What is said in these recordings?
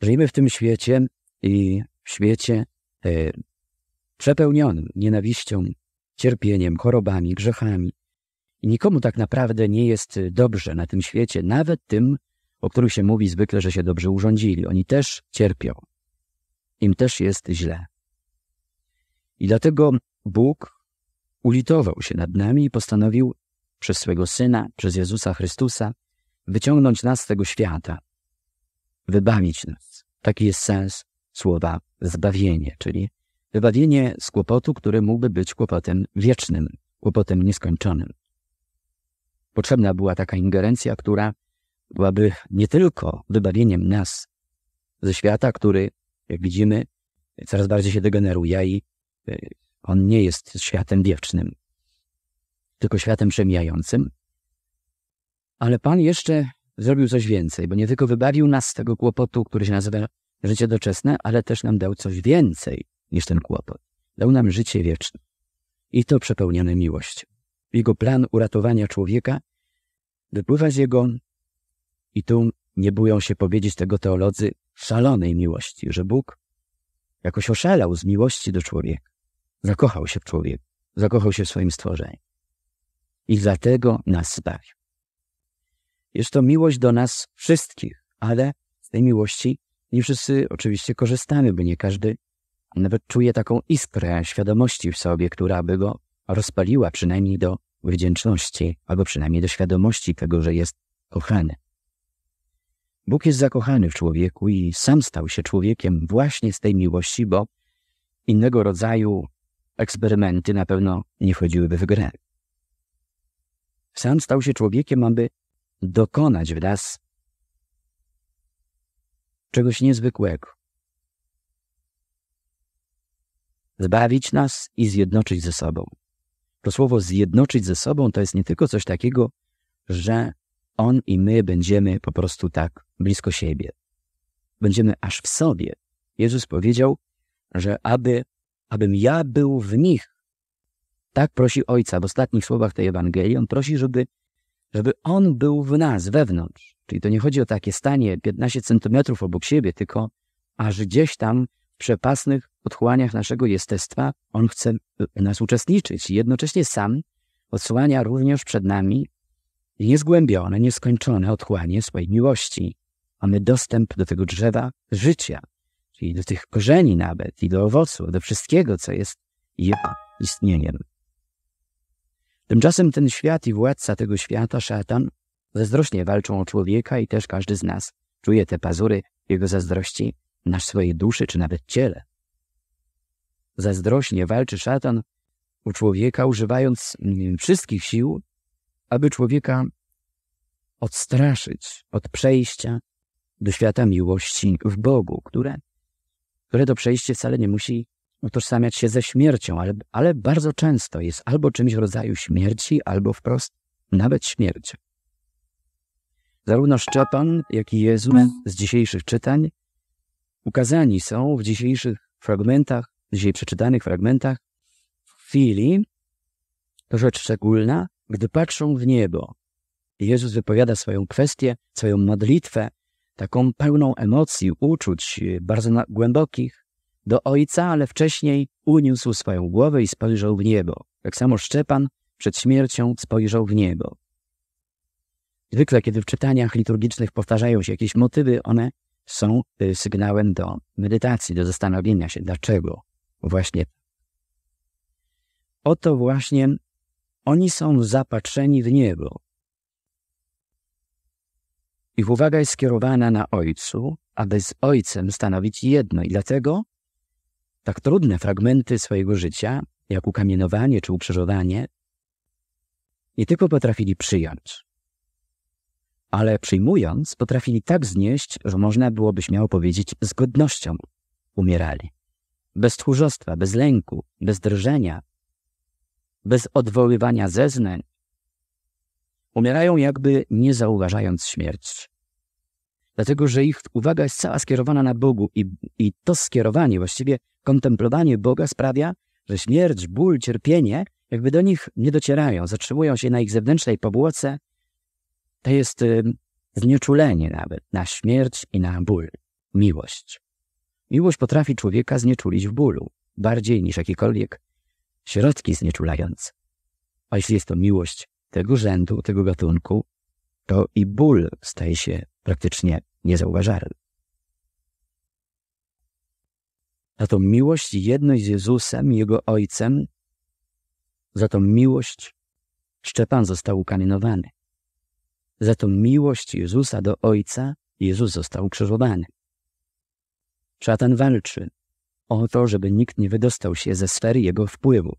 Żyjemy w tym świecie i w świecie y, przepełnionym nienawiścią, cierpieniem, chorobami, grzechami. I nikomu tak naprawdę nie jest dobrze na tym świecie, nawet tym, o których się mówi zwykle, że się dobrze urządzili. Oni też cierpią. Im też jest źle. I dlatego Bóg ulitował się nad nami i postanowił przez swego Syna, przez Jezusa Chrystusa, wyciągnąć nas z tego świata, wybawić nas. Taki jest sens słowa zbawienie, czyli wybawienie z kłopotu, który mógłby być kłopotem wiecznym, kłopotem nieskończonym. Potrzebna była taka ingerencja, która byłaby nie tylko wybawieniem nas ze świata, który, jak widzimy, coraz bardziej się degeneruje i e, on nie jest światem wiecznym, tylko światem przemijającym. Ale Pan jeszcze zrobił coś więcej, bo nie tylko wybawił nas z tego kłopotu, który się nazywa życie doczesne, ale też nam dał coś więcej niż ten kłopot. Dał nam życie wieczne. I to przepełnione miłością. Jego plan uratowania człowieka wypływa z jego, i tu nie boją się powiedzieć tego teolodzy, szalonej miłości, że Bóg jakoś oszalał z miłości do człowieka. Zakochał się w człowieku, zakochał się w swoim stworzeniu. I dlatego nas zbawił. Jest to miłość do nas wszystkich, ale z tej miłości nie wszyscy oczywiście korzystamy, by nie każdy nawet czuje taką iskrę świadomości w sobie, która by go rozpaliła przynajmniej do wdzięczności, albo przynajmniej do świadomości tego, że jest kochany. Bóg jest zakochany w człowieku i sam stał się człowiekiem właśnie z tej miłości, bo innego rodzaju eksperymenty na pewno nie wchodziłyby w grę. Sam stał się człowiekiem, aby dokonać wraz czegoś niezwykłego. Zbawić nas i zjednoczyć ze sobą. To słowo zjednoczyć ze sobą to jest nie tylko coś takiego, że on i my będziemy po prostu tak blisko siebie. Będziemy aż w sobie. Jezus powiedział, że aby, abym ja był w nich. Tak prosi Ojca w ostatnich słowach tej Ewangelii. On prosi, żeby żeby on był w nas, wewnątrz. Czyli to nie chodzi o takie stanie 15 centymetrów obok siebie, tylko aż gdzieś tam w przepasnych odchłaniach naszego jestestwa on chce w e, nas uczestniczyć i jednocześnie sam odsłania również przed nami niezgłębione, nieskończone odchłanie swojej miłości. Mamy dostęp do tego drzewa życia, czyli do tych korzeni nawet i do owocu, do wszystkiego, co jest jego istnieniem. Tymczasem ten świat i władca tego świata, szatan, zazdrośnie walczą o człowieka i też każdy z nas czuje te pazury jego zazdrości na swojej duszy czy nawet ciele. Zazdrośnie walczy szatan u człowieka, używając wszystkich sił, aby człowieka odstraszyć od przejścia do świata miłości w Bogu, które, które to przejście wcale nie musi utożsamiać się ze śmiercią, ale, ale bardzo często jest albo czymś w rodzaju śmierci, albo wprost nawet śmiercią. Zarówno Szczepan, jak i Jezus z dzisiejszych czytań ukazani są w dzisiejszych fragmentach, dzisiaj przeczytanych fragmentach, w chwili, to rzecz szczególna, gdy patrzą w niebo. Jezus wypowiada swoją kwestię, swoją modlitwę, taką pełną emocji, uczuć, bardzo głębokich, do Ojca, ale wcześniej uniósł swoją głowę i spojrzał w niebo. Tak samo Szczepan przed śmiercią spojrzał w niebo. Zwykle, kiedy w czytaniach liturgicznych powtarzają się jakieś motywy, one są y, sygnałem do medytacji, do zastanowienia się, dlaczego właśnie. Tak. Oto właśnie oni są zapatrzeni w niebo. Ich uwaga jest skierowana na Ojcu, aby z Ojcem stanowić jedno i dlatego tak trudne fragmenty swojego życia, jak ukamienowanie czy uprzeżowanie, nie tylko potrafili przyjąć, ale przyjmując, potrafili tak znieść, że można byłoby śmiało powiedzieć z godnością umierali. Bez tchórzostwa, bez lęku, bez drżenia, bez odwoływania zeznań. Umierają jakby nie zauważając śmierci. Dlatego, że ich uwaga jest cała skierowana na Bogu i, i to skierowanie właściwie Kontemplowanie Boga sprawia, że śmierć, ból, cierpienie jakby do nich nie docierają, zatrzymują się na ich zewnętrznej powłoce. To jest y, znieczulenie nawet na śmierć i na ból. Miłość. Miłość potrafi człowieka znieczulić w bólu, bardziej niż jakiekolwiek środki znieczulając. A jeśli jest to miłość tego rzędu, tego gatunku, to i ból staje się praktycznie niezauważalny. za tą miłość i jedność z Jezusem, Jego Ojcem, za tą miłość Szczepan został ukamienowany. Za tą miłość Jezusa do Ojca Jezus został ukrzyżowany. Szatan walczy o to, żeby nikt nie wydostał się ze sfery jego wpływu.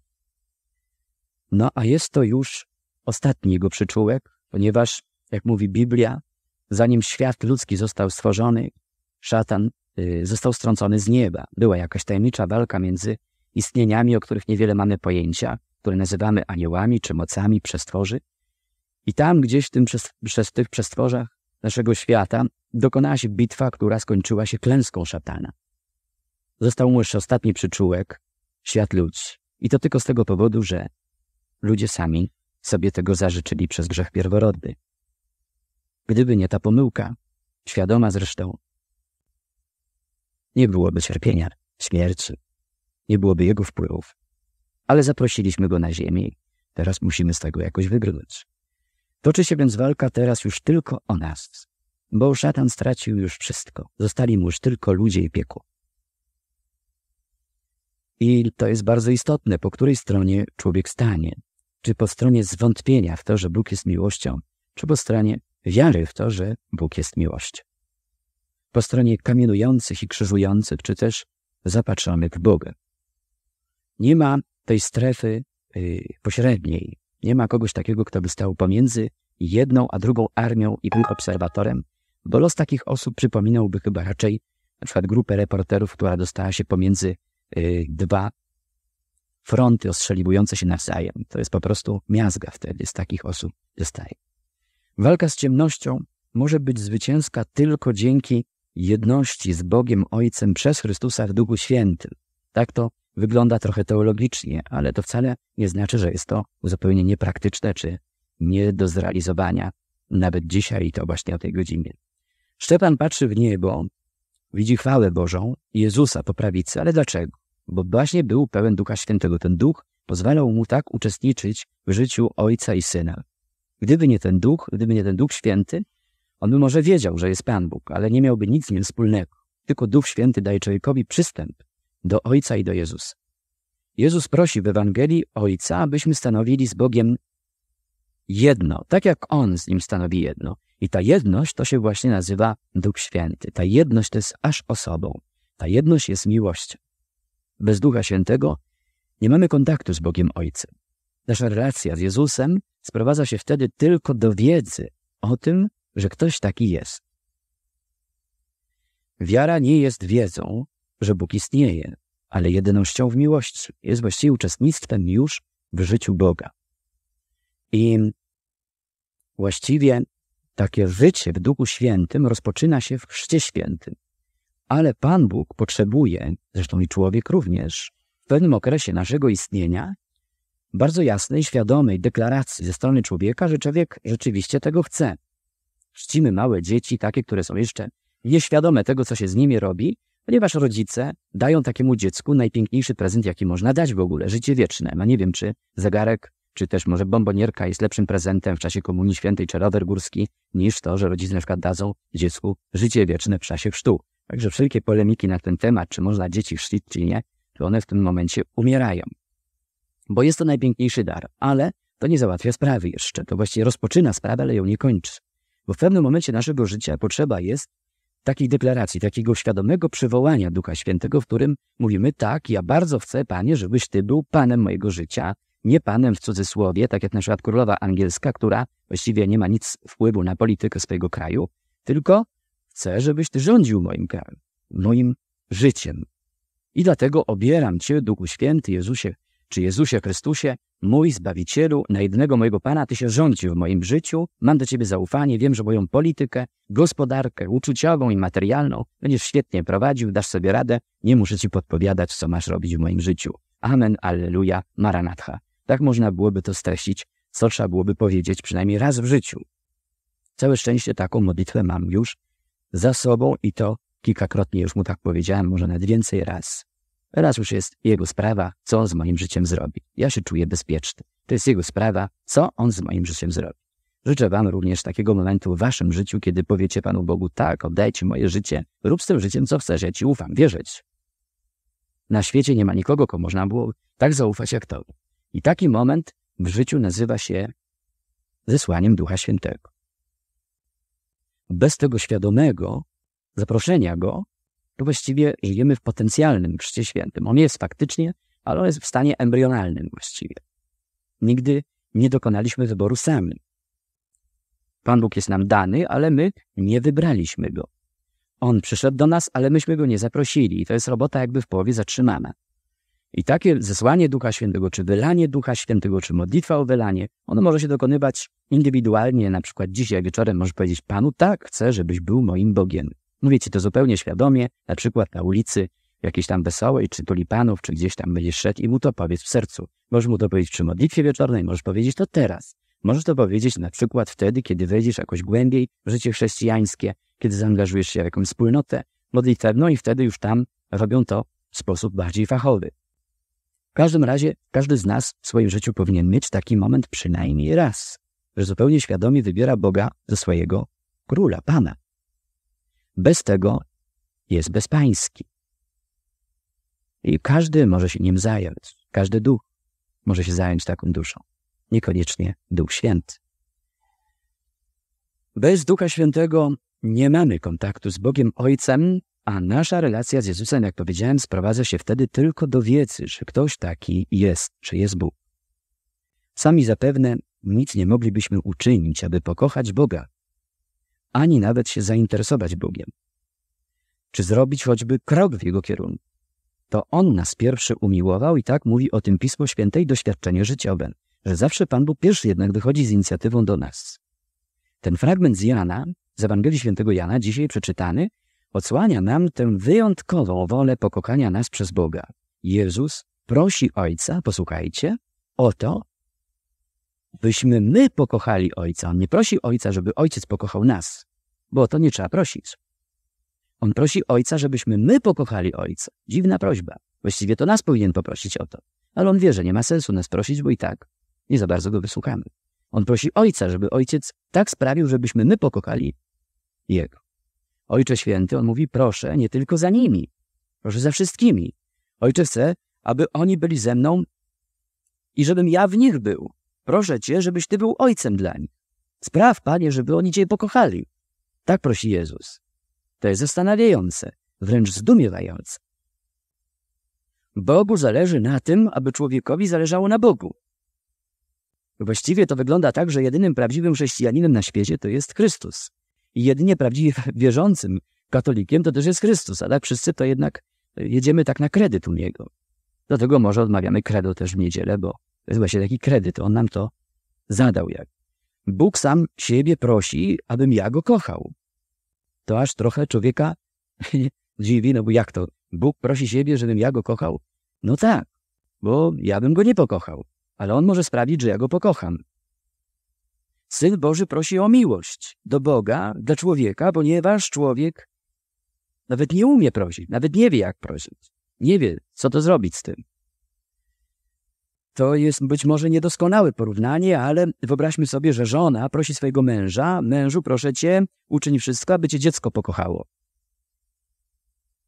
No a jest to już ostatni jego przyczółek, ponieważ, jak mówi Biblia, zanim świat ludzki został stworzony, szatan Y, został strącony z nieba. Była jakaś tajemnicza walka między istnieniami, o których niewiele mamy pojęcia, które nazywamy aniołami czy mocami przestworzy. I tam gdzieś w, tym, przez, tych przestworzach naszego świata dokonała się bitwa, która skończyła się klęską szatana. Został mu jeszcze ostatni przyczółek, świat ludzi. I to tylko z tego powodu, że ludzie sami sobie tego zażyczyli przez grzech pierworodny. Gdyby nie ta pomyłka, świadoma zresztą, nie byłoby cierpienia, śmierci, nie byłoby jego wpływów. Ale zaprosiliśmy go na ziemię. Teraz musimy z tego jakoś wybrnąć. Toczy się więc walka teraz już tylko o nas, bo szatan stracił już wszystko. Zostali mu już tylko ludzie i piekło. I to jest bardzo istotne, po której stronie człowiek stanie. Czy po stronie zwątpienia w to, że Bóg jest miłością, czy po stronie wiary w to, że Bóg jest miłością po stronie kamienujących i krzyżujących, czy też zapatrzonych w Boga. Nie ma tej strefy y, pośredniej. Nie ma kogoś takiego, kto by stał pomiędzy jedną a drugą armią i był obserwatorem, bo los takich osób przypominałby chyba raczej na przykład grupę reporterów, która dostała się pomiędzy y, dwa fronty ostrzeliwujące się nawzajem. To jest po prostu miazga wtedy z takich osób zostaje. Walka z ciemnością może być zwycięska tylko dzięki jedności z Bogiem Ojcem przez Chrystusa w Duchu Świętym. Tak to wygląda trochę teologicznie, ale to wcale nie znaczy, że jest to zupełnie niepraktyczne czy nie do zrealizowania, nawet dzisiaj i to właśnie o tej godzinie. Szczepan patrzy w niebo, widzi chwałę Bożą i Jezusa po prawicy, ale dlaczego? Bo właśnie był pełen Ducha Świętego. Ten Duch pozwalał mu tak uczestniczyć w życiu Ojca i Syna. Gdyby nie ten Duch, gdyby nie ten Duch Święty, on by może wiedział, że jest Pan Bóg, ale nie miałby nic z nim wspólnego. Tylko Duch Święty daje człowiekowi przystęp do Ojca i do Jezusa. Jezus prosi w Ewangelii Ojca, abyśmy stanowili z Bogiem jedno, tak jak On z Nim stanowi jedno. I ta jedność to się właśnie nazywa Duch Święty. Ta jedność to jest aż osobą. Ta jedność jest miłością. Bez Ducha Świętego nie mamy kontaktu z Bogiem Ojcem. Nasza relacja z Jezusem sprowadza się wtedy tylko do wiedzy o tym, że ktoś taki jest. Wiara nie jest wiedzą, że Bóg istnieje, ale jedynością w miłości jest właściwie uczestnictwem już w życiu Boga. I właściwie takie życie w Duchu Świętym rozpoczyna się w Chrzcie Świętym. Ale Pan Bóg potrzebuje, zresztą i człowiek również, w pewnym okresie naszego istnienia bardzo jasnej, świadomej deklaracji ze strony człowieka, że człowiek rzeczywiście tego chce. Czcimy małe dzieci, takie, które są jeszcze nieświadome tego, co się z nimi robi, ponieważ rodzice dają takiemu dziecku najpiękniejszy prezent, jaki można dać w ogóle, życie wieczne. No nie wiem, czy zegarek, czy też może bombonierka jest lepszym prezentem w czasie Komunii Świętej czy rower górski, niż to, że rodzice na przykład dadzą dziecku życie wieczne w czasie chrztu. Także wszelkie polemiki na ten temat, czy można dzieci chrzcić, czy nie, to one w tym momencie umierają. Bo jest to najpiękniejszy dar, ale to nie załatwia sprawy jeszcze. To właściwie rozpoczyna sprawę, ale ją nie kończy. Bo w pewnym momencie naszego życia potrzeba jest takiej deklaracji, takiego świadomego przywołania Ducha Świętego, w którym mówimy tak, ja bardzo chcę, Panie, żebyś Ty był Panem mojego życia, nie Panem w cudzysłowie, tak jak na przykład królowa angielska, która właściwie nie ma nic wpływu na politykę swojego kraju, tylko chcę, żebyś Ty rządził moim krajem, moim życiem. I dlatego obieram Cię, Duchu Święty, Jezusie, czy Jezusie Chrystusie, Mój Zbawicielu, na jednego mojego Pana, Ty się rządził w moim życiu, mam do Ciebie zaufanie, wiem, że moją politykę, gospodarkę, uczuciową i materialną będziesz świetnie prowadził, dasz sobie radę, nie muszę Ci podpowiadać, co masz robić w moim życiu. Amen, Alleluja, Maranatha. Tak można byłoby to streścić, co trzeba byłoby powiedzieć przynajmniej raz w życiu. Całe szczęście taką modlitwę mam już za sobą i to kilkakrotnie już mu tak powiedziałem, może nawet więcej raz. Teraz już jest jego sprawa, co on z moim życiem zrobi. Ja się czuję bezpieczny. To jest jego sprawa, co on z moim życiem zrobi. Życzę Wam również takiego momentu w Waszym życiu, kiedy powiecie Panu Bogu, tak, oddajcie moje życie, rób z tym życiem co chcesz, ja Ci ufam, wierzyć. Na świecie nie ma nikogo, komu można było tak zaufać jak Tobie. I taki moment w życiu nazywa się zesłaniem Ducha Świętego. Bez tego świadomego zaproszenia Go, to właściwie żyjemy w potencjalnym Chrzcie Świętym. On jest faktycznie, ale on jest w stanie embrionalnym właściwie. Nigdy nie dokonaliśmy wyboru sami. Pan Bóg jest nam dany, ale my nie wybraliśmy go. On przyszedł do nas, ale myśmy go nie zaprosili i to jest robota jakby w połowie zatrzymana. I takie zesłanie Ducha Świętego, czy wylanie Ducha Świętego, czy modlitwa o wylanie, ono może się dokonywać indywidualnie, na przykład dzisiaj wieczorem może powiedzieć Panu, tak, chcę, żebyś był moim Bogiem. Mówię ci to zupełnie świadomie, na przykład na ulicy jakiejś tam wesołej, czy tulipanów, czy gdzieś tam będziesz szedł i mu to powiedz w sercu. Możesz mu to powiedzieć przy modlitwie wieczornej, możesz powiedzieć to teraz. Możesz to powiedzieć na przykład wtedy, kiedy wejdziesz jakoś głębiej w życie chrześcijańskie, kiedy zaangażujesz się w jakąś wspólnotę modlitewną i wtedy już tam robią to w sposób bardziej fachowy. W każdym razie każdy z nas w swoim życiu powinien mieć taki moment przynajmniej raz, że zupełnie świadomie wybiera Boga ze swojego króla, Pana. Bez tego jest bezpański. I każdy może się nim zająć. Każdy duch może się zająć taką duszą. Niekoniecznie Duch Święty. Bez Ducha Świętego nie mamy kontaktu z Bogiem Ojcem, a nasza relacja z Jezusem, jak powiedziałem, sprowadza się wtedy tylko do wiedzy, że ktoś taki jest, czy jest Bóg. Sami zapewne nic nie moglibyśmy uczynić, aby pokochać Boga, ani nawet się zainteresować Bogiem. Czy zrobić choćby krok w Jego kierunku. To On nas pierwszy umiłował i tak mówi o tym Pismo Święte i doświadczenie życiowe, że zawsze Pan Bóg pierwszy jednak wychodzi z inicjatywą do nas. Ten fragment z Jana, z Ewangelii Świętego Jana, dzisiaj przeczytany, odsłania nam tę wyjątkową wolę pokokania nas przez Boga. Jezus prosi Ojca, posłuchajcie, o to, byśmy my pokochali Ojca. On nie prosi Ojca, żeby Ojciec pokochał nas, bo to nie trzeba prosić. On prosi Ojca, żebyśmy my pokochali Ojca. Dziwna prośba. Właściwie to nas powinien poprosić o to. Ale on wie, że nie ma sensu nas prosić, bo i tak nie za bardzo go wysłuchamy. On prosi Ojca, żeby Ojciec tak sprawił, żebyśmy my pokochali Jego. Ojcze Święty, on mówi, proszę nie tylko za nimi, proszę za wszystkimi. Ojcze chce, aby oni byli ze mną i żebym ja w nich był. Proszę Cię, żebyś Ty był ojcem dla nich. Spraw, Panie, żeby oni Cię pokochali. Tak prosi Jezus. To jest zastanawiające, wręcz zdumiewające. Bogu zależy na tym, aby człowiekowi zależało na Bogu. Właściwie to wygląda tak, że jedynym prawdziwym chrześcijaninem na świecie to jest Chrystus. I jedynie prawdziwie wierzącym katolikiem to też jest Chrystus, a tak wszyscy to jednak jedziemy tak na kredyt u Niego. Dlatego może odmawiamy kredo też w niedzielę, bo to jest właśnie taki kredyt. On nam to zadał. Jak. Bóg sam siebie prosi, abym ja go kochał. To aż trochę człowieka dziwi, no bo jak to? Bóg prosi siebie, żebym ja go kochał? No tak, bo ja bym go nie pokochał, ale on może sprawić, że ja go pokocham. Syn Boży prosi o miłość do Boga, dla człowieka, ponieważ człowiek nawet nie umie prosić, nawet nie wie, jak prosić. Nie wie, co to zrobić z tym. To jest być może niedoskonałe porównanie, ale wyobraźmy sobie, że żona prosi swojego męża: Mężu, proszę cię, uczyń wszystko, aby cię dziecko pokochało.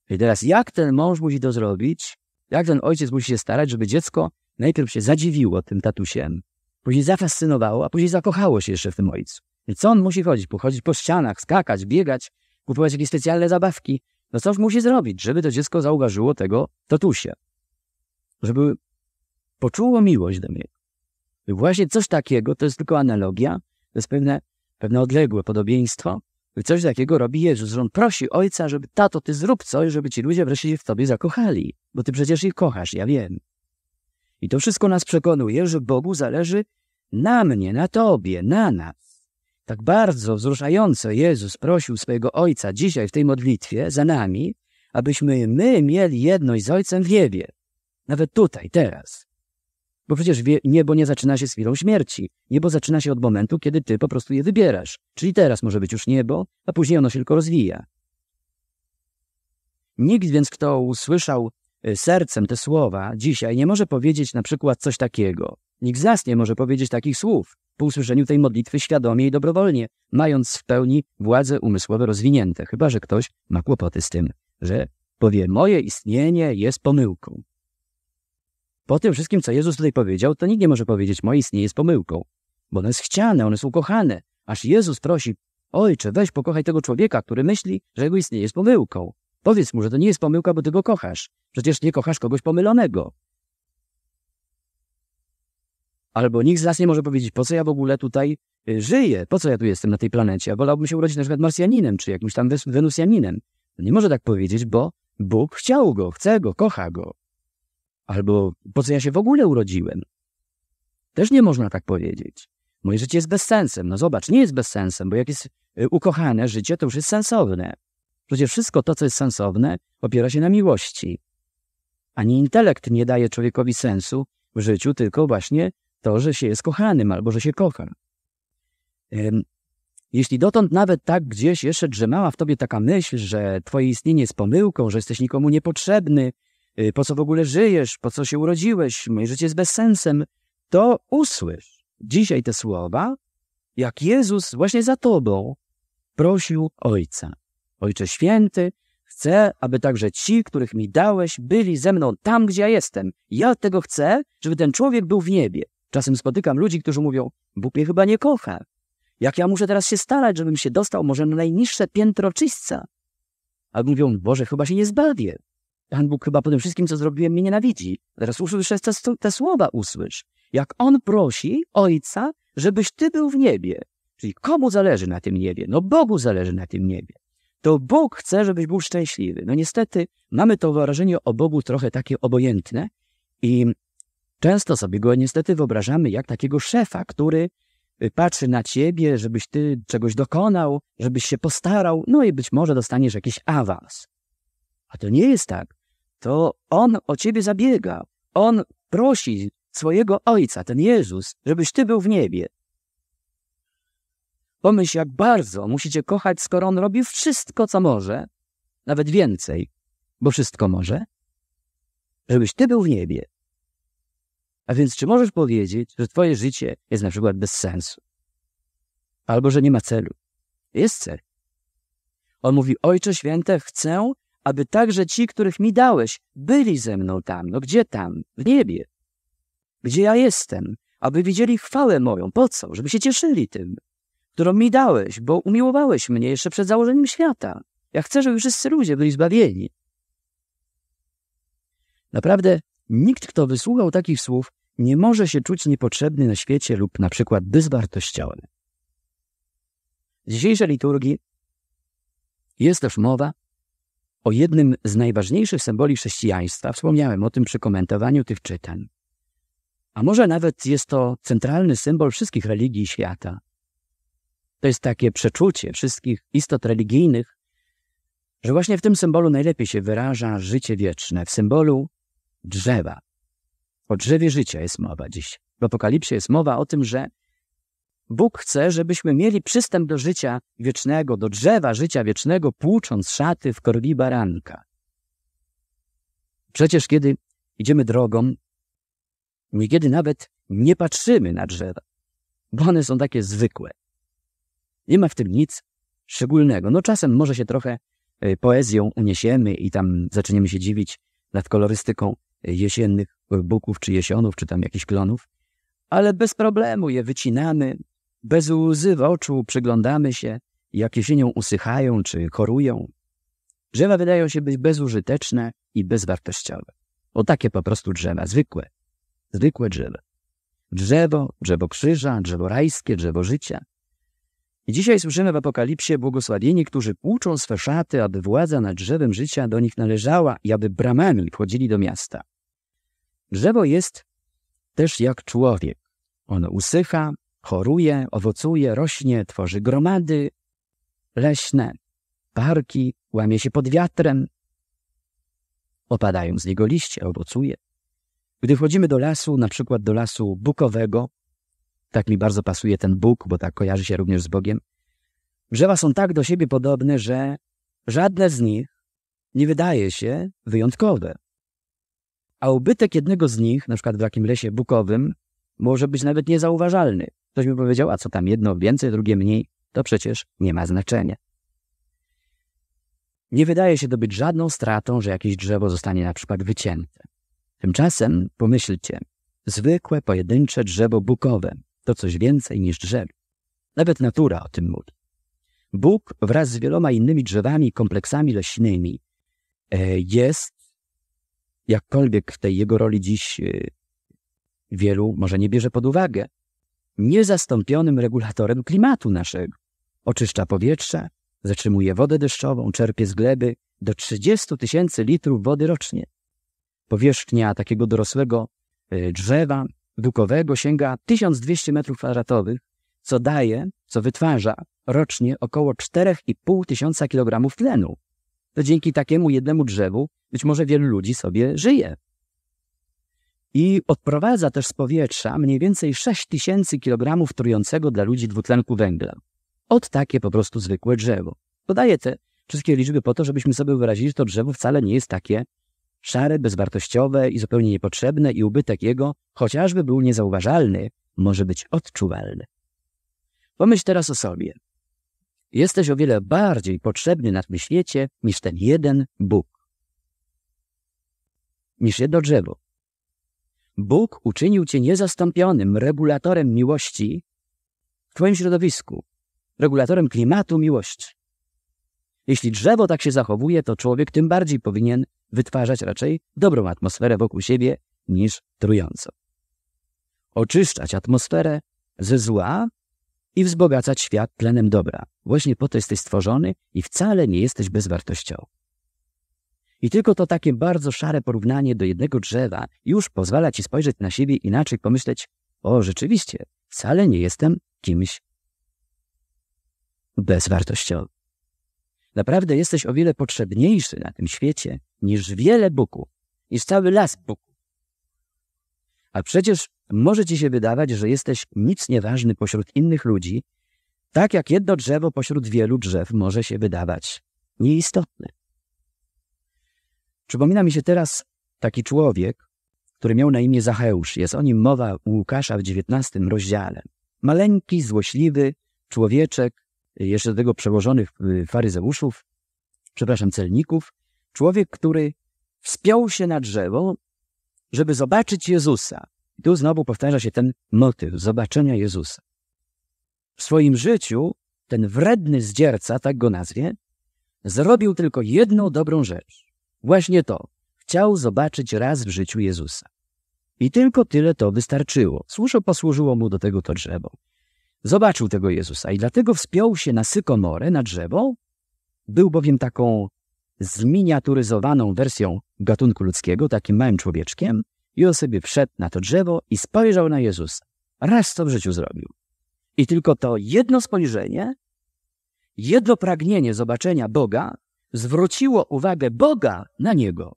I teraz, jak ten mąż musi to zrobić? Jak ten ojciec musi się starać, żeby dziecko najpierw się zadziwiło tym tatusiem, później zafascynowało, a później zakochało się jeszcze w tym ojcu? I co on musi chodzić? Pochodzić po ścianach, skakać, biegać, kupować jakieś specjalne zabawki. No cóż musi zrobić, żeby to dziecko zauważyło tego tatusia? Żeby poczuło miłość do mnie. Właśnie coś takiego to jest tylko analogia, to jest pewne, pewne odległe podobieństwo. Coś takiego robi Jezus, że On prosi Ojca, żeby tato, Ty zrób coś, żeby ci ludzie wreszcie się w Tobie zakochali, bo Ty przecież ich kochasz, ja wiem. I to wszystko nas przekonuje, że Bogu zależy na mnie, na Tobie, na nas. Tak bardzo wzruszająco Jezus prosił swojego Ojca dzisiaj w tej modlitwie za nami, abyśmy my mieli jedność z Ojcem w niebie. Nawet tutaj, teraz. Bo przecież niebo nie zaczyna się z chwilą śmierci. Niebo zaczyna się od momentu, kiedy ty po prostu je wybierasz. Czyli teraz może być już niebo, a później ono się tylko rozwija. Nikt więc, kto usłyszał y, sercem te słowa dzisiaj, nie może powiedzieć na przykład coś takiego. Nikt z nas nie może powiedzieć takich słów po usłyszeniu tej modlitwy świadomie i dobrowolnie, mając w pełni władze umysłowe rozwinięte, chyba że ktoś ma kłopoty z tym, że powie moje istnienie jest pomyłką. Po tym wszystkim, co Jezus tutaj powiedział, to nikt nie może powiedzieć, moje istnienie jest pomyłką, bo one jest chciane, one są ukochane. Aż Jezus prosi, ojcze, weź pokochaj tego człowieka, który myśli, że jego istnienie jest pomyłką. Powiedz mu, że to nie jest pomyłka, bo ty go kochasz. Przecież nie kochasz kogoś pomylonego. Albo nikt z nas nie może powiedzieć, po co ja w ogóle tutaj y, żyję, po co ja tu jestem na tej planecie. a wolałbym się urodzić na przykład Marsjaninem, czy jakimś tam Wenusjaninem. No nie może tak powiedzieć, bo Bóg chciał go, chce go, kocha go albo po co ja się w ogóle urodziłem. Też nie można tak powiedzieć. Moje życie jest bezsensem. No zobacz, nie jest bezsensem, bo jak jest y, ukochane życie, to już jest sensowne. Przecież wszystko to, co jest sensowne, opiera się na miłości. Ani intelekt nie daje człowiekowi sensu w życiu, tylko właśnie to, że się jest kochanym albo że się kocha. Jeśli dotąd nawet tak gdzieś jeszcze drzemała w tobie taka myśl, że twoje istnienie jest pomyłką, że jesteś nikomu niepotrzebny, Y, po co w ogóle żyjesz, po co się urodziłeś, moje życie jest bezsensem, to usłysz dzisiaj te słowa, jak Jezus właśnie za tobą prosił Ojca. Ojcze Święty, chcę, aby także ci, których mi dałeś, byli ze mną tam, gdzie ja jestem. Ja tego chcę, żeby ten człowiek był w niebie. Czasem spotykam ludzi, którzy mówią, Bóg mnie chyba nie kocha. Jak ja muszę teraz się starać, żebym się dostał może na najniższe piętro czyśćca? A mówią, Boże, chyba się nie zbawię. Pan Bóg chyba po tym wszystkim, co zrobiłem, mnie nienawidzi. Teraz usłysz te, te słowa, usłysz. Jak on prosi Ojca, żebyś ty był w niebie. Czyli komu zależy na tym niebie? No Bogu zależy na tym niebie. To Bóg chce, żebyś był szczęśliwy. No niestety mamy to wyobrażenie o Bogu trochę takie obojętne i często sobie go niestety wyobrażamy jak takiego szefa, który y, patrzy na ciebie, żebyś ty czegoś dokonał, żebyś się postarał, no i być może dostaniesz jakiś awans. A to nie jest tak to On o ciebie zabiega. On prosi swojego Ojca, ten Jezus, żebyś ty był w niebie. Pomyśl, jak bardzo musicie kochać, skoro On robi wszystko, co może, nawet więcej, bo wszystko może, żebyś ty był w niebie. A więc czy możesz powiedzieć, że twoje życie jest na przykład bez sensu? Albo że nie ma celu? Jest cel. On mówi, Ojcze Święte, chcę, aby także ci, których mi dałeś, byli ze mną tam. No gdzie tam? W niebie. Gdzie ja jestem? Aby widzieli chwałę moją. Po co? Żeby się cieszyli tym, którą mi dałeś, bo umiłowałeś mnie jeszcze przed założeniem świata. Ja chcę, żeby wszyscy ludzie byli zbawieni. Naprawdę nikt, kto wysłuchał takich słów, nie może się czuć niepotrzebny na świecie lub na przykład bezwartościowy. W dzisiejszej liturgii jest też mowa o jednym z najważniejszych symboli chrześcijaństwa. Wspomniałem o tym przy komentowaniu tych czytań. A może nawet jest to centralny symbol wszystkich religii świata. To jest takie przeczucie wszystkich istot religijnych, że właśnie w tym symbolu najlepiej się wyraża życie wieczne, w symbolu drzewa. O drzewie życia jest mowa dziś. W Apokalipsie jest mowa o tym, że Bóg chce, żebyśmy mieli przystęp do życia wiecznego, do drzewa życia wiecznego, płucząc szaty w korwi baranka. Przecież kiedy idziemy drogą, niekiedy nawet nie patrzymy na drzewa, bo one są takie zwykłe. Nie ma w tym nic szczególnego. No czasem może się trochę e, poezją uniesiemy i tam zaczniemy się dziwić nad kolorystyką e, jesiennych buków czy jesionów, czy tam jakichś klonów, ale bez problemu je wycinamy, bez łzy w oczu przyglądamy się, jak jesienią usychają czy chorują. Drzewa wydają się być bezużyteczne i bezwartościowe. O takie po prostu drzewa, zwykłe. Zwykłe drzewa. Drzewo, drzewo krzyża, drzewo rajskie, drzewo życia. I dzisiaj słyszymy w Apokalipsie błogosławieni, którzy płuczą swe szaty, aby władza nad drzewem życia do nich należała i aby bramami wchodzili do miasta. Drzewo jest też jak człowiek. Ono usycha, choruje, owocuje, rośnie, tworzy gromady leśne, parki, łamie się pod wiatrem, opadają z niego liście, owocuje. Gdy wchodzimy do lasu, na przykład do lasu bukowego, tak mi bardzo pasuje ten Bóg, bo tak kojarzy się również z Bogiem, drzewa są tak do siebie podobne, że żadne z nich nie wydaje się wyjątkowe. A ubytek jednego z nich, na przykład w takim lesie bukowym, może być nawet niezauważalny. Ktoś by powiedział, a co tam jedno więcej, drugie mniej, to przecież nie ma znaczenia. Nie wydaje się to być żadną stratą, że jakieś drzewo zostanie na przykład wycięte. Tymczasem pomyślcie, zwykłe, pojedyncze drzewo bukowe to coś więcej niż drzewo. Nawet natura o tym mówi. Bóg wraz z wieloma innymi drzewami kompleksami leśnymi e, jest, jakkolwiek w tej jego roli dziś e, wielu może nie bierze pod uwagę, niezastąpionym regulatorem klimatu naszego. Oczyszcza powietrze, zatrzymuje wodę deszczową, czerpie z gleby do 30 tysięcy litrów wody rocznie. Powierzchnia takiego dorosłego e, drzewa dukowego sięga 1200 metrów kwadratowych, co daje, co wytwarza rocznie około 4,5 tysiąca kilogramów tlenu. To dzięki takiemu jednemu drzewu być może wielu ludzi sobie żyje i odprowadza też z powietrza mniej więcej 6 tysięcy kg trującego dla ludzi dwutlenku węgla. Od takie po prostu zwykłe drzewo. Podaję te wszystkie liczby po to, żebyśmy sobie wyrazili, że to drzewo wcale nie jest takie szare, bezwartościowe i zupełnie niepotrzebne i ubytek jego, chociażby był niezauważalny, może być odczuwalny. Pomyśl teraz o sobie. Jesteś o wiele bardziej potrzebny na tym świecie niż ten jeden Bóg. Niż jedno drzewo. Bóg uczynił cię niezastąpionym regulatorem miłości w twoim środowisku, regulatorem klimatu miłości. Jeśli drzewo tak się zachowuje, to człowiek tym bardziej powinien wytwarzać raczej dobrą atmosferę wokół siebie niż trującą. Oczyszczać atmosferę ze zła i wzbogacać świat tlenem dobra. Właśnie po to jesteś stworzony i wcale nie jesteś bezwartościowy. I tylko to takie bardzo szare porównanie do jednego drzewa już pozwala ci spojrzeć na siebie inaczej, pomyśleć, o rzeczywiście, wcale nie jestem kimś bezwartościowy. Naprawdę jesteś o wiele potrzebniejszy na tym świecie niż wiele buków, niż cały las buków. A przecież może ci się wydawać, że jesteś nic nieważny pośród innych ludzi, tak jak jedno drzewo pośród wielu drzew może się wydawać nieistotne. Przypomina mi się teraz taki człowiek, który miał na imię Zacheusz. Jest o nim mowa u Łukasza w XIX rozdziale. Maleńki, złośliwy człowieczek, jeszcze do tego przełożonych y, faryzeuszów, przepraszam, celników. Człowiek, który wspiął się na drzewo, żeby zobaczyć Jezusa. I tu znowu powtarza się ten motyw zobaczenia Jezusa. W swoim życiu ten wredny zdzierca, tak go nazwie, zrobił tylko jedną dobrą rzecz Właśnie to. Chciał zobaczyć raz w życiu Jezusa. I tylko tyle to wystarczyło. Słuszno posłużyło mu do tego to drzewo. Zobaczył tego Jezusa i dlatego wspiął się na sykomorę, na drzewo. Był bowiem taką zminiaturyzowaną wersją gatunku ludzkiego, takim małym człowieczkiem. I on sobie wszedł na to drzewo i spojrzał na Jezusa. Raz to w życiu zrobił. I tylko to jedno spojrzenie, jedno pragnienie zobaczenia Boga zwróciło uwagę Boga na niego.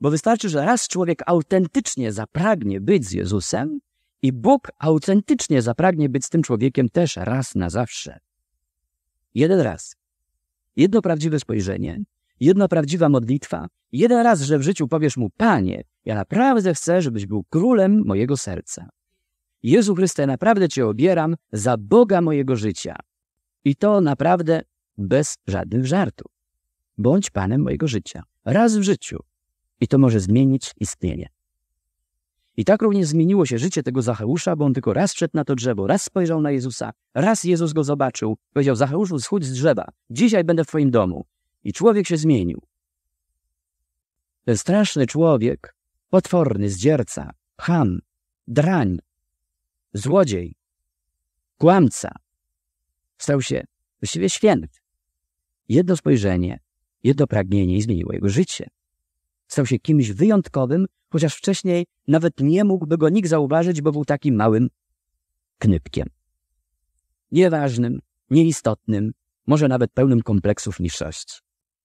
Bo wystarczy, że raz człowiek autentycznie zapragnie być z Jezusem i Bóg autentycznie zapragnie być z tym człowiekiem też raz na zawsze. Jeden raz. Jedno prawdziwe spojrzenie, jedna prawdziwa modlitwa, jeden raz, że w życiu powiesz mu, Panie, ja naprawdę chcę, żebyś był królem mojego serca. Jezu Chryste, naprawdę Cię obieram za Boga mojego życia. I to naprawdę bez żadnych żartów. Bądź panem mojego życia. Raz w życiu. I to może zmienić istnienie. I tak również zmieniło się życie tego Zacheusza, bo on tylko raz wszedł na to drzewo, raz spojrzał na Jezusa, raz Jezus go zobaczył, powiedział, Zacheuszu, schódź z drzewa, dzisiaj będę w twoim domu. I człowiek się zmienił. Ten straszny człowiek, potworny zdzierca, ham, drań, złodziej, kłamca, stał się właściwie święty. Jedno spojrzenie, Jedno pragnienie zmieniło jego życie. Stał się kimś wyjątkowym, chociaż wcześniej nawet nie mógłby go nikt zauważyć, bo był takim małym knypkiem. Nieważnym, nieistotnym, może nawet pełnym kompleksów niższości.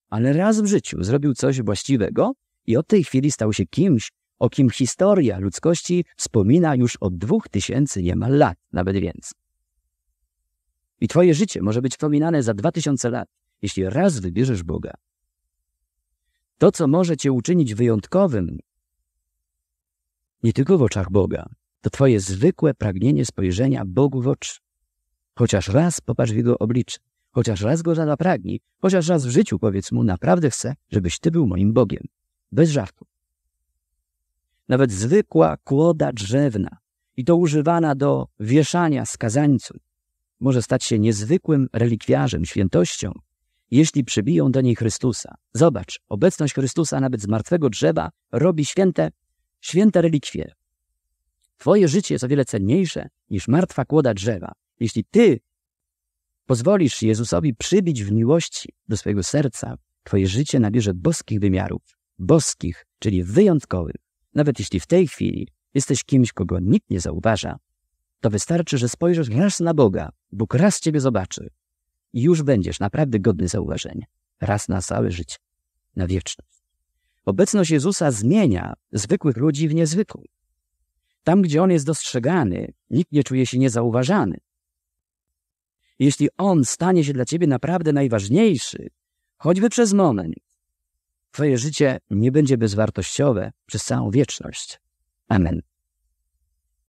Ale raz w życiu zrobił coś właściwego i od tej chwili stał się kimś, o kim historia ludzkości wspomina już od dwóch tysięcy niemal lat, nawet więcej. I twoje życie może być wspominane za dwa tysiące lat, jeśli raz wybierzesz Boga. To, co może Cię uczynić wyjątkowym, nie tylko w oczach Boga, to Twoje zwykłe pragnienie spojrzenia Bogu w oczy. Chociaż raz popatrz w Jego oblicze, chociaż raz Go zapragnij, chociaż raz w życiu powiedz Mu, naprawdę chcę, żebyś Ty był moim Bogiem. Bez żartu. Nawet zwykła kłoda drzewna i to używana do wieszania skazańców może stać się niezwykłym relikwiarzem, świętością, jeśli przybiją do niej Chrystusa. Zobacz, obecność Chrystusa nawet z martwego drzewa robi święte, święte relikwie. Twoje życie jest o wiele cenniejsze niż martwa kłoda drzewa. Jeśli ty pozwolisz Jezusowi przybić w miłości do swojego serca, twoje życie nabierze boskich wymiarów, boskich, czyli wyjątkowych. Nawet jeśli w tej chwili jesteś kimś, kogo nikt nie zauważa, to wystarczy, że spojrzysz raz na Boga. Bóg raz ciebie zobaczy i już będziesz naprawdę godny zauważenia. Raz na całe życie. Na wieczność. Obecność Jezusa zmienia zwykłych ludzi w niezwykłych. Tam, gdzie On jest dostrzegany, nikt nie czuje się niezauważany. Jeśli On stanie się dla Ciebie naprawdę najważniejszy, choćby przez moment, Twoje życie nie będzie bezwartościowe przez całą wieczność. Amen.